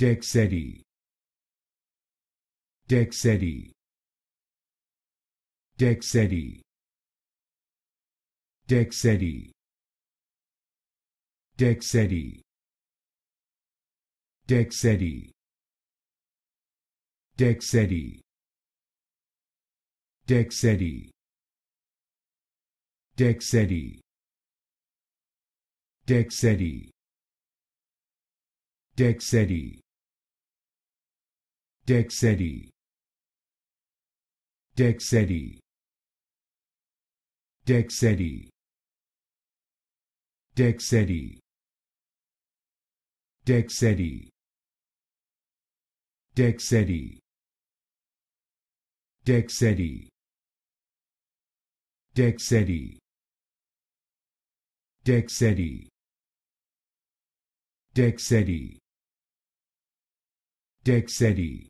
Dick City Dick City Dick City Dick City Dick City Dick Dexetti Dexetti Dexetti Dexetti Dexetti Dexetti Dexetti Dexetti Dexetti Dexetti Dexetti